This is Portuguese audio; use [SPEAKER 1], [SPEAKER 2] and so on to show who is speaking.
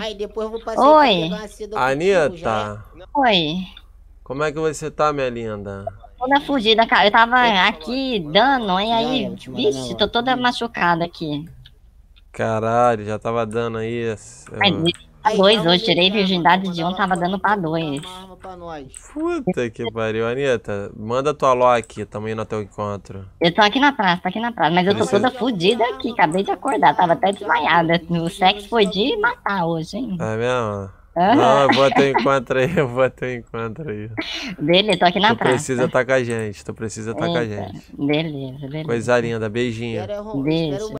[SPEAKER 1] Aí depois eu vou passar Oi. Pra Anitta. Né? Oi.
[SPEAKER 2] Como é que você tá, minha linda?
[SPEAKER 1] Toda fugida, cara. Eu tava aqui dando, e aí, vixe, tô toda machucada aqui.
[SPEAKER 2] Caralho, já tava dando aí. Essa... Ai,
[SPEAKER 1] Aí, dois hoje, tirei virgindade de um, tava dando pra dois.
[SPEAKER 2] Puta que pariu, Anitta. Manda tua Ló aqui, tamo indo até o encontro.
[SPEAKER 1] Eu tô aqui na praça, tô aqui na praça, mas eu tô toda fodida aqui, acabei de acordar, tava até desmaiada. O sexo foi de matar hoje, hein?
[SPEAKER 2] É mesmo? Não, eu vou até o encontro aí, eu vou até o encontro aí. Beleza, tô aqui na tu praça. Tu precisa estar tá com a gente, tu precisa estar tá com a gente. Beleza, beleza. Coisa linda, beijinho. É
[SPEAKER 1] Beijo.